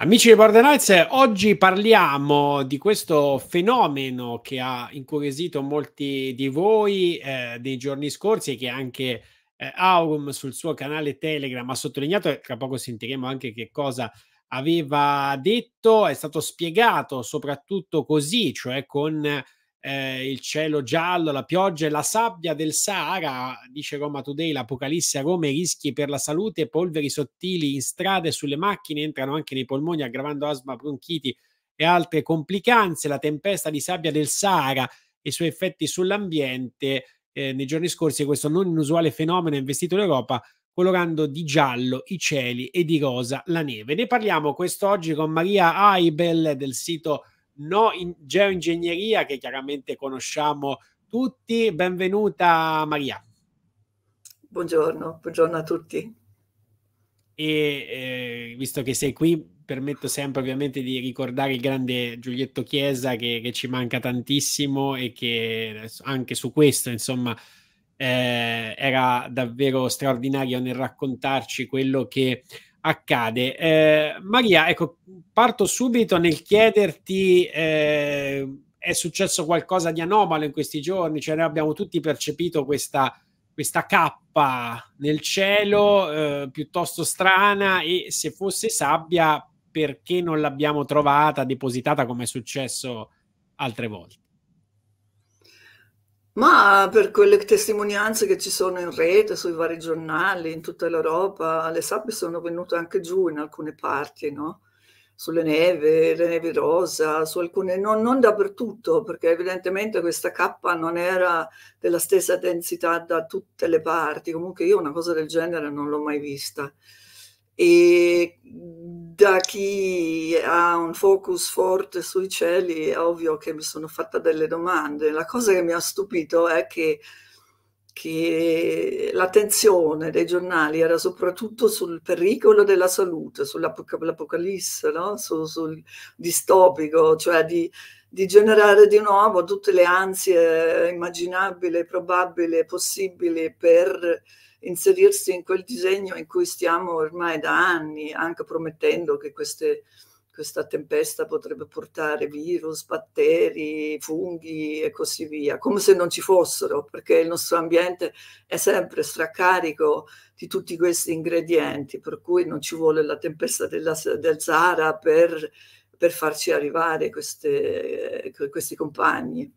Amici di Border Knights, oggi parliamo di questo fenomeno che ha incuriosito molti di voi eh, nei giorni scorsi e che anche eh, Aurum sul suo canale Telegram ha sottolineato, tra poco sentiremo anche che cosa aveva detto, è stato spiegato soprattutto così, cioè con eh, il cielo giallo, la pioggia e la sabbia del Sahara, dice Roma Today, l'Apocalisse a Roma, i rischi per la salute, polveri sottili in strada e sulle macchine entrano anche nei polmoni aggravando asma, bronchiti e altre complicanze, la tempesta di sabbia del Sahara e i suoi effetti sull'ambiente. Eh, nei giorni scorsi questo non inusuale fenomeno ha investito l'Europa colorando di giallo i cieli e di rosa la neve. Ne parliamo quest'oggi con Maria Aibel del sito no in geoingegneria che chiaramente conosciamo tutti. Benvenuta Maria. Buongiorno, buongiorno a tutti. E eh, visto che sei qui, permetto sempre ovviamente di ricordare il grande Giulietto Chiesa che, che ci manca tantissimo e che anche su questo, insomma, eh, era davvero straordinario nel raccontarci quello che accade. Eh, Maria, ecco, parto subito nel chiederti, eh, è successo qualcosa di anomalo in questi giorni? Cioè, noi abbiamo tutti percepito questa, questa cappa nel cielo, eh, piuttosto strana, e se fosse sabbia, perché non l'abbiamo trovata, depositata come è successo altre volte? Ma per quelle testimonianze che ci sono in rete, sui vari giornali, in tutta l'Europa, le sabbie sono venute anche giù in alcune parti, no? Sulle neve, le nevi rosa, su alcune, non, non, dappertutto, perché evidentemente questa cappa non era della stessa densità da tutte le parti. Comunque io una cosa del genere non l'ho mai vista. E già chi ha un focus forte sui cieli, è ovvio che mi sono fatta delle domande. La cosa che mi ha stupito è che, che l'attenzione dei giornali era soprattutto sul pericolo della salute, sull'apocalisse, no? Su, sul distopico, cioè di, di generare di nuovo tutte le ansie immaginabili, probabili, possibili per inserirsi in quel disegno in cui stiamo ormai da anni, anche promettendo che queste, questa tempesta potrebbe portare virus, batteri, funghi e così via, come se non ci fossero, perché il nostro ambiente è sempre stracarico di tutti questi ingredienti, per cui non ci vuole la tempesta della, del Zara per, per farci arrivare queste, questi compagni.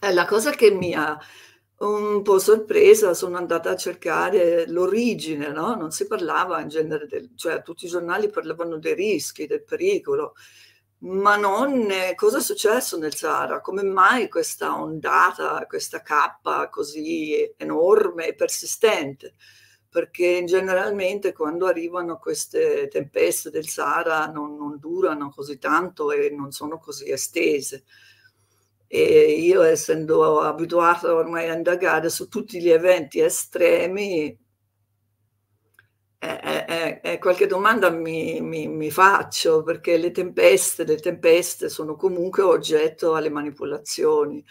È eh, la cosa che mi ha un po' sorpresa sono andata a cercare l'origine, no? non si parlava in genere, del, cioè tutti i giornali parlavano dei rischi, del pericolo, ma non eh, cosa è successo nel Sahara, come mai questa ondata, questa cappa così enorme e persistente, perché generalmente quando arrivano queste tempeste del Sahara non, non durano così tanto e non sono così estese e io essendo abituata ormai a indagare su tutti gli eventi estremi, eh, eh, qualche domanda mi, mi, mi, faccio perché le tempeste, le tempeste sono comunque oggetto alle manipolazioni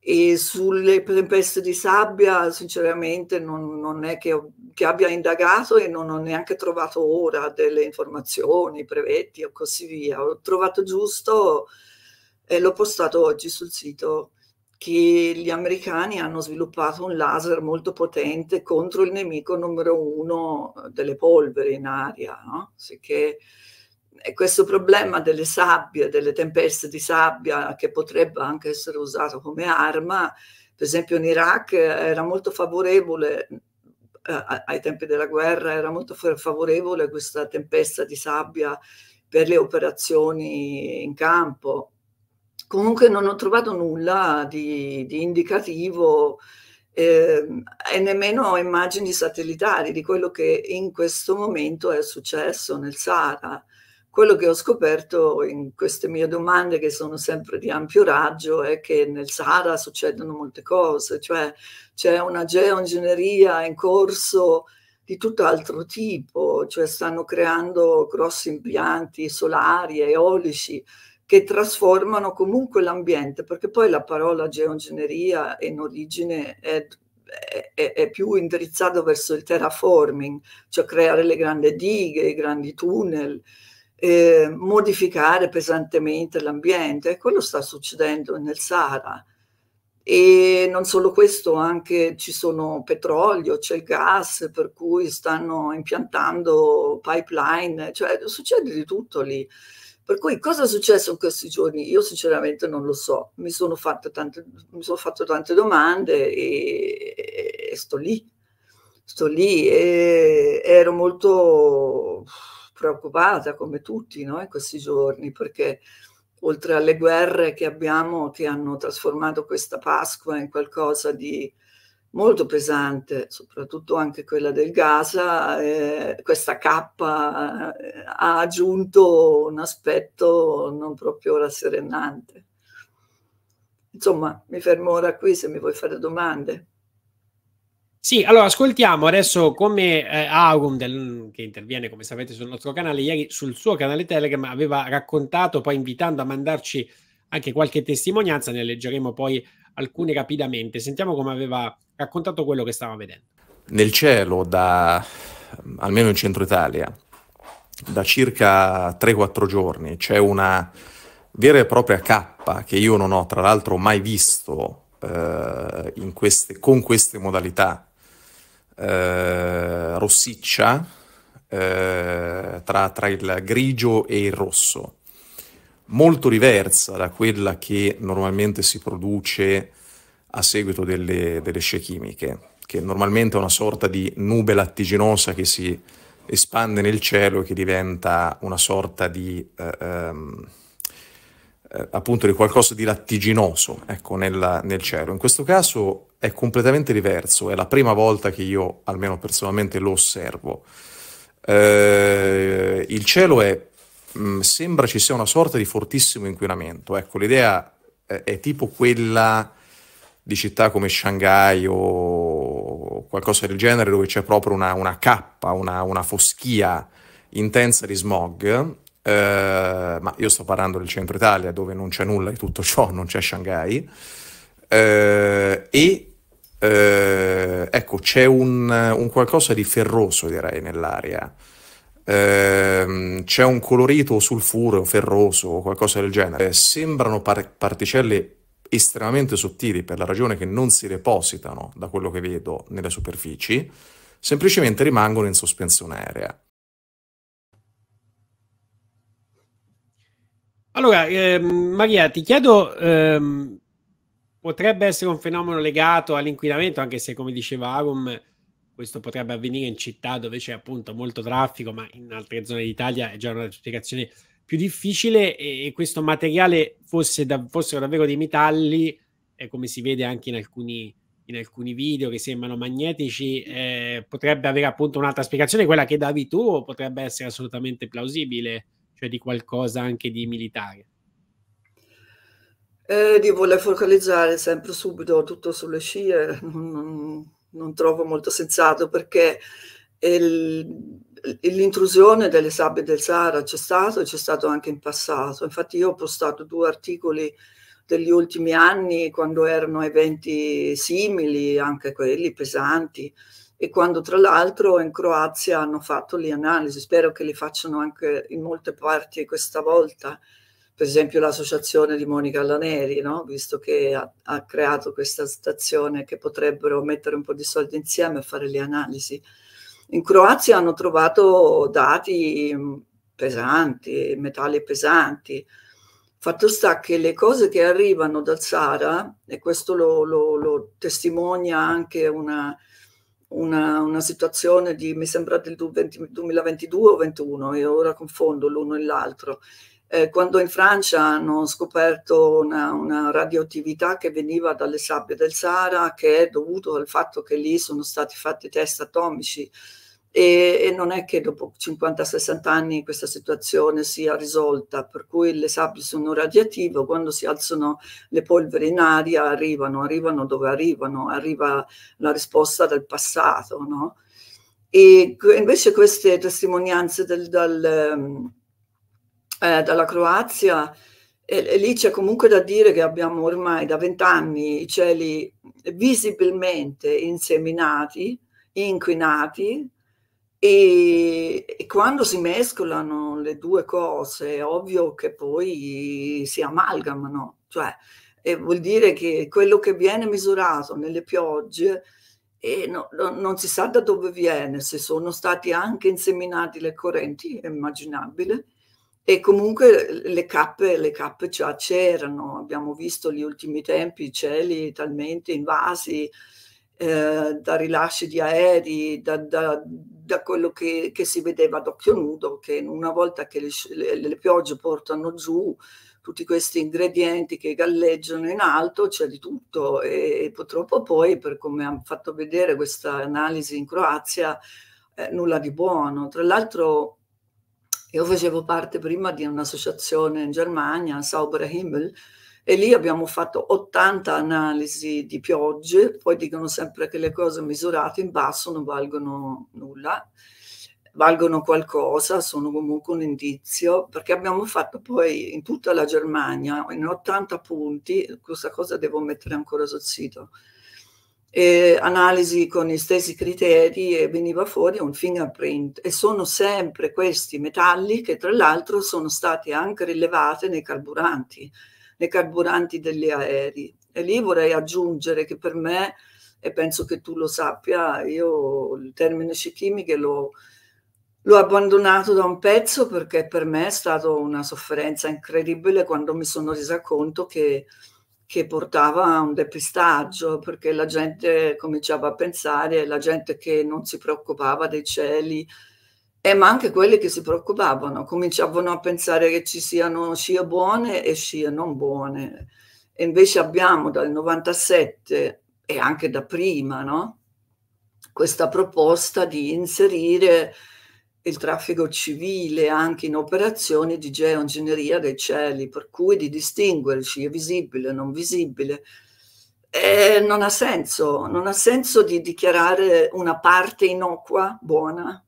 e sulle tempeste di sabbia sinceramente non, non è che, che, abbia indagato e non ho neanche trovato ora delle informazioni, brevetti o così via. Ho trovato giusto e l'ho postato oggi sul sito che gli americani hanno sviluppato un laser molto potente contro il nemico numero uno delle polveri in aria, no? Sicché, e questo problema delle sabbie, delle tempeste di sabbia che potrebbe anche essere usato come arma, per esempio in Iraq era molto favorevole, eh, ai tempi della guerra era molto favorevole questa tempesta di sabbia per le operazioni in campo, Comunque non ho trovato nulla di, di indicativo eh, e nemmeno immagini satellitari di quello che in questo momento è successo nel Sahara. Quello che ho scoperto in queste mie domande, che sono sempre di ampio raggio, è che nel Sahara succedono molte cose, cioè c'è una geoingegneria in corso di tutt'altro tipo, cioè stanno creando grossi impianti solari, eolici, che trasformano comunque l'ambiente, perché poi la parola geoingegneria in origine è, è, è più indirizzata verso il terraforming, cioè creare le grandi dighe, i grandi tunnel, eh, modificare pesantemente l'ambiente. E quello sta succedendo nel Sahara. E non solo questo, anche ci sono petrolio, c'è il gas, per cui stanno impiantando pipeline, cioè succede di tutto lì. Per cui cosa è successo in questi giorni? Io sinceramente non lo so, mi sono fatto tante, sono fatto tante domande e, e, e, sto lì, sto lì e ero molto preoccupata come tutti no? in questi giorni perché oltre alle guerre che abbiamo che hanno trasformato questa Pasqua in qualcosa di molto pesante, soprattutto anche quella del Gaza, eh, questa K eh, ha aggiunto un aspetto non proprio rasserenante. Insomma, mi fermo ora qui se mi vuoi fare domande. Sì, allora ascoltiamo adesso come eh, Aurum, del, che interviene come sapete sul nostro canale, ieri sul suo canale Telegram aveva raccontato, poi invitando a mandarci anche qualche testimonianza, ne leggeremo poi alcune rapidamente. Sentiamo come aveva raccontato quello che stava vedendo. Nel cielo, da mm, almeno in centro Italia, da circa 3-4 giorni c'è una vera e propria cappa che io non ho tra l'altro mai visto eh, queste, con queste modalità eh, rossiccia eh, tra, tra il grigio e il rosso molto diversa da quella che normalmente si produce a seguito delle, delle scie chimiche, che normalmente è una sorta di nube lattiginosa che si espande nel cielo e che diventa una sorta di... Eh, ehm, eh, appunto di qualcosa di lattiginoso ecco, nella, nel cielo. In questo caso è completamente diverso, è la prima volta che io, almeno personalmente, lo osservo. Eh, il cielo è Mm, sembra ci sia una sorta di fortissimo inquinamento. Ecco, l'idea è, eh, è tipo quella di città come Shanghai o qualcosa del genere dove c'è proprio una, una cappa, una, una, foschia intensa di smog, eh, ma io sto parlando del centro Italia dove non c'è nulla di tutto ciò, non c'è Shanghai, eh, e eh, ecco c'è un, un, qualcosa di ferroso direi nell'aria, ehm, c'è un colorito sulfureo, ferroso o qualcosa del genere. Eh, sembrano par- particelle estremamente sottili per la ragione che non si depositano, da quello che vedo, nelle superfici, semplicemente rimangono in sospensione aerea. Allora, eh, Maria, ti chiedo, ehm, potrebbe essere un fenomeno legato all'inquinamento, anche se, come diceva Arum, questo potrebbe avvenire in città dove c'è appunto molto traffico, ma in altre zone d'Italia è già una spiegazione più difficile e, e questo materiale fosse da, fossero davvero dei metalli, eh, come si vede anche in alcuni, in alcuni video che sembrano magnetici, eh, potrebbe avere appunto un'altra spiegazione, quella che davi tu o potrebbe essere assolutamente plausibile, cioè di qualcosa anche di militare. Eh, io volevo focalizzare sempre subito tutto sulle scie, non, non trovo molto sensato perché l'intrusione delle sabbie del Sahara c'è stato e c'è stato anche in passato. Infatti io ho postato due articoli degli ultimi anni quando erano eventi simili, anche quelli pesanti, e quando tra l'altro in Croazia hanno fatto le analisi. Spero che le facciano anche in molte parti questa volta per esempio l'associazione di Monica Allaneri, no? visto che ha, ha, creato questa stazione che potrebbero mettere un po' di soldi insieme a fare le analisi. In Croazia hanno trovato dati mm, pesanti, metalli pesanti. Fatto sta che le cose che arrivano dal Sahara, e questo lo, lo, lo testimonia anche una, una, una, situazione di, mi sembra del 20, 2022 o 21, e ora confondo l'uno e l'altro, eh, quando in Francia hanno scoperto una, una, radioattività che veniva dalle sabbie del Sahara, che è dovuto al fatto che lì sono stati fatti test atomici. E, e non è che dopo 50-60 anni questa situazione sia risolta, per cui le sabbie sono radioattive, quando si alzano le polveri in aria arrivano, arrivano dove arrivano, arriva la risposta del passato. No? E invece queste testimonianze del, del ehm, eh, dalla Croazia e, e, lì c'è comunque da dire che abbiamo ormai da vent'anni i cieli visibilmente inseminati, inquinati e, e quando si mescolano le due cose è ovvio che poi si amalgamano, cioè e vuol dire che quello che viene misurato nelle piogge e no, no, non si sa da dove viene, se sono stati anche inseminati le correnti, è immaginabile, e comunque le cappe, le cappe cioè, c'erano, abbiamo visto gli ultimi tempi i cieli talmente invasi eh, da rilasci di aerei, da, da, da quello che, che, si vedeva ad occhio nudo, che una volta che le, le, le piogge portano giù tutti questi ingredienti che galleggiano in alto, c'è di tutto e, e, purtroppo poi, per come hanno fatto vedere questa analisi in Croazia, eh, nulla di buono. Tra l'altro io facevo parte prima di un'associazione in Germania, Sauber Himmel, e lì abbiamo fatto 80 analisi di piogge, poi dicono sempre che le cose misurate in basso non valgono nulla, valgono qualcosa, sono comunque un indizio, perché abbiamo fatto poi in tutta la Germania, in 80 punti, questa cosa devo mettere ancora sul sito, eh, analisi con gli stessi criteri e veniva fuori un fingerprint e sono sempre questi metalli che tra l'altro sono stati anche rilevati nei carburanti, nei carburanti degli aerei. E lì vorrei aggiungere che per me, e penso che tu lo sappia, io il termine scicchimiche lo, L'ho abbandonato da un pezzo perché per me è stata una sofferenza incredibile quando mi sono resa conto che che portava a un depistaggio perché la gente cominciava a pensare, la gente che non si preoccupava dei cieli, eh, ma anche quelli che si preoccupavano, cominciavano a pensare che ci siano scie buone e scie non buone. E invece abbiamo dal 97 e anche da prima no? questa proposta di inserire il traffico civile anche in operazioni di geoingegneria dei cieli, per cui di distinguerci, è visibile, non visibile. E non ha senso, non ha senso di dichiarare una parte innocua, buona,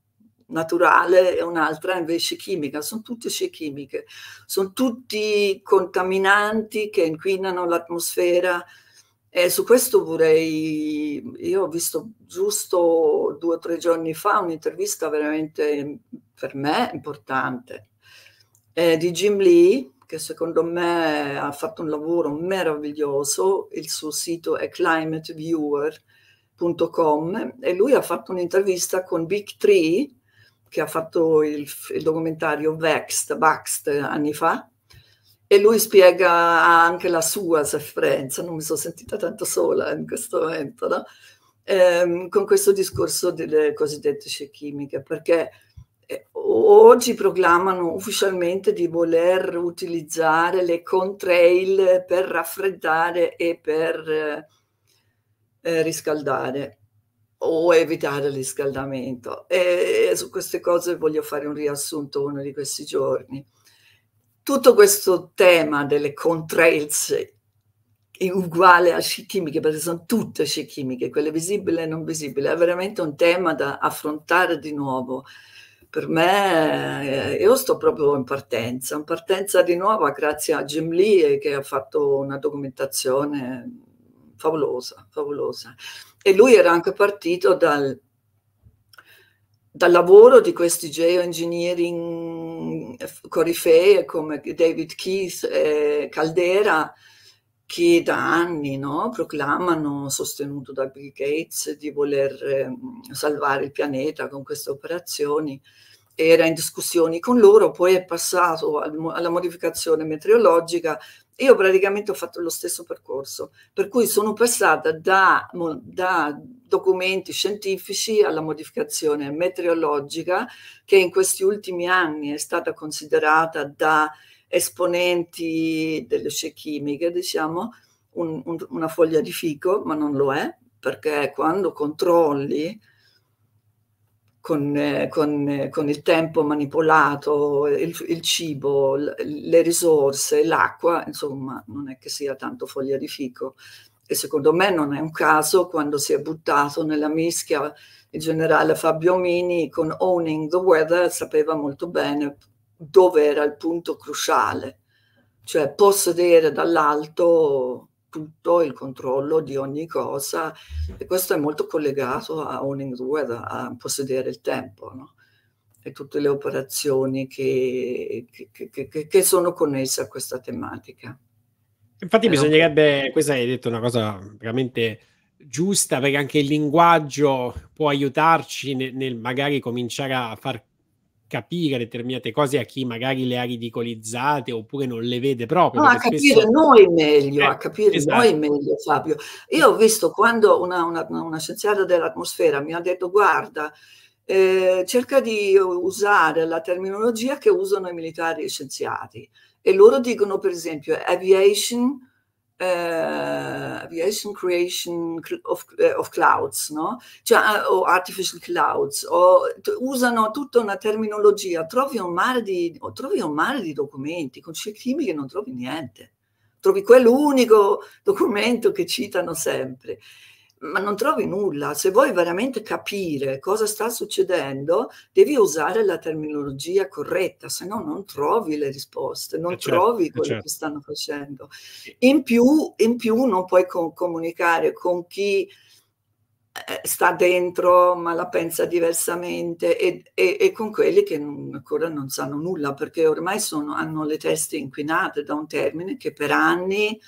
naturale e un'altra invece chimica, sono tutte scie chimiche, sono tutti contaminanti che inquinano l'atmosfera, e su questo vorrei, io ho visto giusto due o tre giorni fa un'intervista veramente per me importante eh, di Jim Lee, che secondo me ha fatto un lavoro meraviglioso, il suo sito è climateviewer.com e lui ha fatto un'intervista con Big Tree, che ha fatto il, il documentario Vexed, Baxed anni fa, e lui spiega anche la sua sofferenza, non mi sono sentita tanto sola in questo momento, no? ehm, con questo discorso delle cosiddette scie chimiche, perché eh, oggi proclamano ufficialmente di voler utilizzare le contrail per raffreddare e per eh, eh, riscaldare o evitare il riscaldamento. E, e su queste cose voglio fare un riassunto uno di questi giorni tutto questo tema delle contrails è uguale a sci perché sono tutte sci quelle visibili e non visibili, è veramente un tema da affrontare di nuovo. Per me, eh, io sto proprio in partenza, in partenza di nuovo grazie a Jim Lee che ha fatto una documentazione favolosa, favolosa. E lui era anche partito dal, dal lavoro di questi geoengineering eh, corifee come David Keith e Caldera, che da anni no, proclamano, sostenuto da Bill Gates, di voler eh, salvare il pianeta con queste operazioni. Era in discussioni con loro, poi è passato al, alla modificazione meteorologica, io praticamente ho fatto lo stesso percorso, per cui sono passata da, da documenti scientifici alla modificazione meteorologica che in questi ultimi anni è stata considerata da esponenti delle scie chimiche, diciamo, un, un, una foglia di fico, ma non lo è, perché quando controlli con, eh, con, eh, con il tempo manipolato, il, il cibo, le risorse, l'acqua, insomma non è che sia tanto foglia di fico. E secondo me non è un caso quando si è buttato nella mischia il generale Fabio Mini con Owning the Weather sapeva molto bene dove era il punto cruciale, cioè possedere dall'alto tutto, il controllo di ogni cosa e questo è molto collegato a owning the weather, a possedere il tempo no? e tutte le operazioni che, che, che, che sono connesse a questa tematica. Infatti eh, bisognerebbe, questa hai detto una cosa veramente giusta perché anche il linguaggio può aiutarci nel, nel magari cominciare a far capire determinate cose a chi magari le ha ridicolizzate oppure non le vede proprio. No, a capire spesso... noi meglio, eh, a capire esatto. noi meglio Fabio. Io ho visto quando una, una, una scienziata dell'atmosfera mi ha detto guarda, eh, cerca di usare la terminologia che usano i militari e gli scienziati e loro dicono per esempio aviation uh, eh, aviation creation of, eh, of clouds, no? cioè, ah, o oh, artificial clouds, o, usano tutta una terminologia, trovi un, mare di, trovi un mare di documenti, con CCTV chimiche non trovi niente, trovi quell'unico documento che citano sempre ma non trovi nulla. Se vuoi veramente capire cosa sta succedendo, devi usare la terminologia corretta, se no non trovi le risposte, non eh, certo, trovi eh, quello certo. che stanno facendo. In più, in più non puoi co- comunicare con chi eh, sta dentro ma la pensa diversamente e, e, e con quelli che non, ancora non sanno nulla perché ormai sono, hanno le teste inquinate da un termine che per anni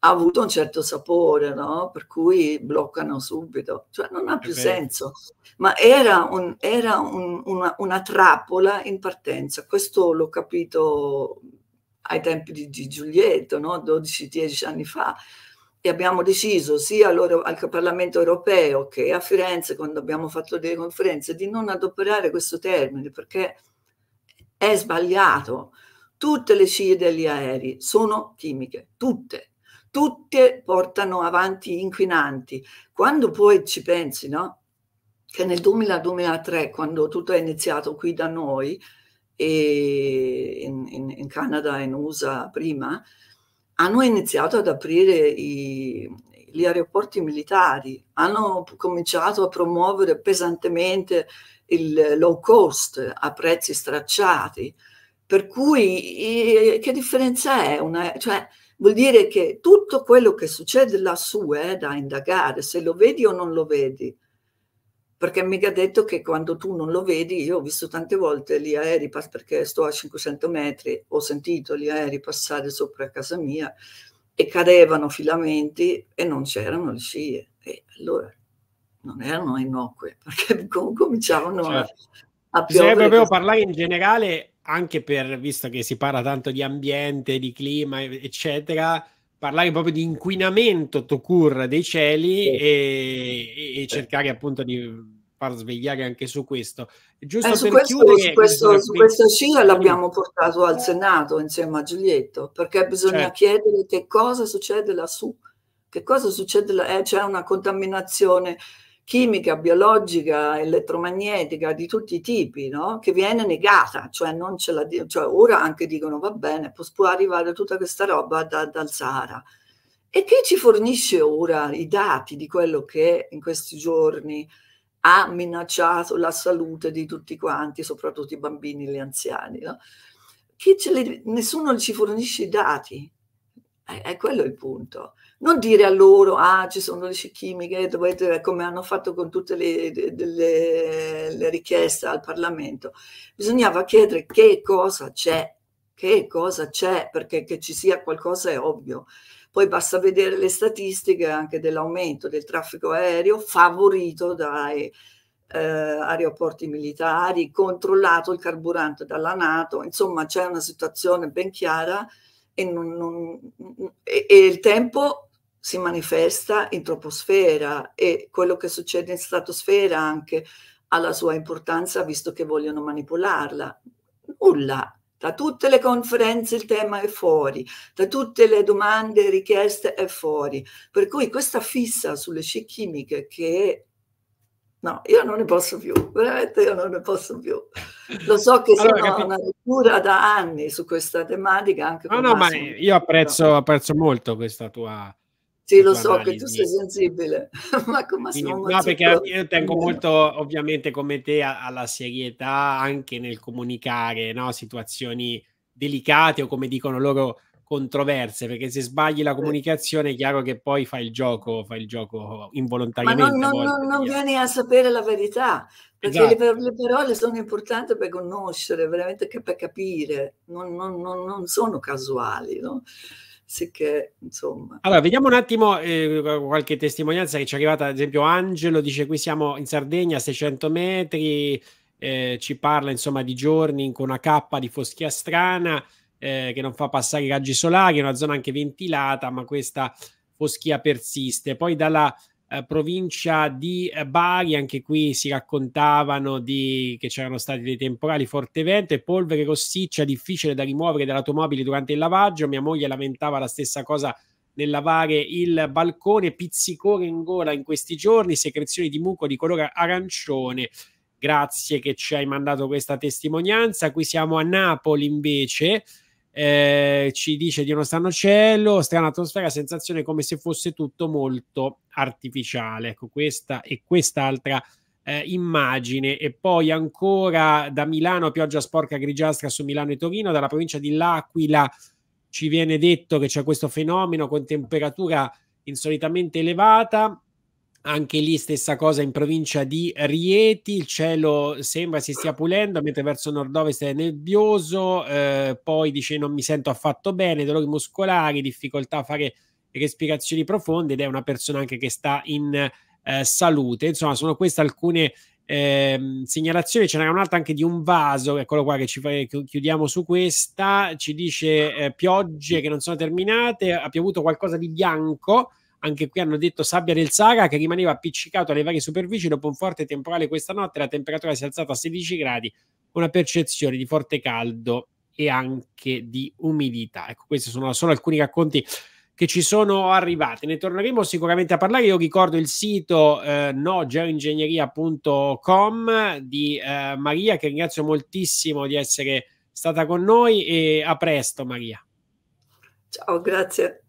ha avuto un certo sapore, no? per cui bloccano subito, cioè non ha più okay. senso, ma era, un, era un, una, una, trappola in partenza, questo l'ho capito ai tempi di, di Giulietto, no? 12-10 anni fa, e abbiamo deciso sia al Parlamento europeo che a Firenze, quando abbiamo fatto delle conferenze, di non adoperare questo termine perché è sbagliato. Tutte le scie degli aerei sono chimiche, tutte tutte portano avanti inquinanti. Quando poi ci pensi, no? Che nel 2000-2003, quando tutto è iniziato qui da noi, e in, in, in Canada e in USA prima, hanno iniziato ad aprire i, gli aeroporti militari, hanno cominciato a promuovere pesantemente il low cost a prezzi stracciati. Per cui che differenza è? Una, cioè, Vuol dire che tutto quello che succede lassù è eh, da indagare, se lo vedi o non lo vedi. Perché mica detto che quando tu non lo vedi, io ho visto tante volte gli aerei, perché sto a 500 metri, ho sentito gli aerei passare sopra casa mia e cadevano filamenti e non c'erano le scie. E allora non erano innocue, perché cominciavano certo. a, a piovere. Bisognerebbe proprio parlare in generale anche per, visto che si parla tanto di ambiente, di clima, eccetera, parlare proprio di inquinamento to cure dei cieli e, e, cercare appunto di far svegliare anche su questo. Giusto eh, su, questo, chiudere, su, questo, su questa scia l'abbiamo portato al Senato insieme a Giulietto, perché bisogna certo. chiedere che cosa succede lassù, che cosa succede, là, eh, c'è una contaminazione chimica, biologica, elettromagnetica di tutti i tipi, no? che viene negata, cioè, non ce la, cioè ora anche dicono va bene, può arrivare tutta questa roba da, dal Sahara. E chi ci fornisce ora i dati di quello che in questi giorni ha minacciato la salute di tutti quanti, soprattutto i bambini e gli anziani? No? Li, nessuno ci fornisce i dati, è, è quello il punto non dire a loro, ah, ci sono le scie chimiche, dovete, come hanno fatto con tutte le, le, le richieste al Parlamento, bisognava chiedere che cosa c'è, che cosa c'è, perché che ci sia qualcosa è ovvio. Poi basta vedere le statistiche anche dell'aumento del traffico aereo favorito dai eh, aeroporti militari, controllato il carburante dalla Nato, insomma c'è una situazione ben chiara e, non, non, e, e il tempo si manifesta in troposfera e quello che succede in stratosfera anche ha la sua importanza visto che vogliono manipolarla. Nulla. Da tutte le conferenze il tema è fuori, da tutte le domande e richieste è fuori. Per cui questa fissa sulle sci chimiche che No, io non ne posso più, veramente io non ne posso più. Lo so che allora, sono capito. una lettura da anni su questa tematica. Anche no, no, Massimo. ma io apprezzo, apprezzo molto questa tua sì, lo so che tu sei sensibile, ma come Quindi, siamo No, perché io tengo molto ovviamente come te alla serietà anche nel comunicare no? situazioni delicate o come dicono loro controverse, perché se sbagli la comunicazione è chiaro che poi fai il gioco, fai il gioco involontariamente. Ma non, non, non vieni a sapere la verità, perché esatto. le, parole sono importanti per conoscere, veramente per capire, non, non sono casuali. No? Sicché, insomma. Allora, vediamo un attimo eh, qualche testimonianza che ci è arrivata. Ad esempio, Angelo dice: Qui siamo in Sardegna, a 600 metri. Eh, ci parla insomma di giorni con una cappa di foschia strana eh, che non fa passare i raggi solari, è una zona anche ventilata, ma questa foschia persiste. Poi dalla eh, provincia di eh, Bari, anche qui si raccontavano di, che c'erano stati dei temporali, forte vento e polvere rossiccia difficile da rimuovere dall'automobile durante il lavaggio. Mia moglie lamentava la stessa cosa nel lavare il balcone, pizzicore in gola in questi giorni, secrezioni di muco di colore arancione. Grazie che ci hai mandato questa testimonianza. Qui siamo a Napoli invece eh, ci dice di uno strano cielo, strana atmosfera, sensazione come se fosse tutto molto artificiale. Ecco, questa e quest'altra eh, immagine. E poi ancora da Milano, pioggia sporca grigiastra su Milano e Torino, dalla provincia di L'Aquila ci viene detto che c'è questo fenomeno con temperatura insolitamente elevata anche lì stessa cosa in provincia di Rieti, il cielo sembra si stia pulendo, mentre verso nord-ovest è nebbioso, eh, poi dice non mi sento affatto bene, dolori muscolari, difficoltà a fare respirazioni profonde ed è una persona anche che sta in eh, salute. Insomma, sono queste alcune eh, segnalazioni, ce n'era un'altra anche di un vaso, eccolo qua che ci fa, chiudiamo su questa, ci dice eh, piogge che non sono terminate, ha piovuto qualcosa di bianco anche qui hanno detto sabbia del Saga che rimaneva appiccicato alle varie superfici dopo un forte temporale questa notte. La temperatura si è alzata a 16 gradi, una percezione di forte caldo e anche di umidità. Ecco, questi sono solo alcuni racconti che ci sono arrivati. Ne torneremo sicuramente a parlare. Io ricordo il sito eh, nogeoingegneria.com di eh, Maria, che ringrazio moltissimo di essere stata con noi e a presto Maria. Ciao, grazie.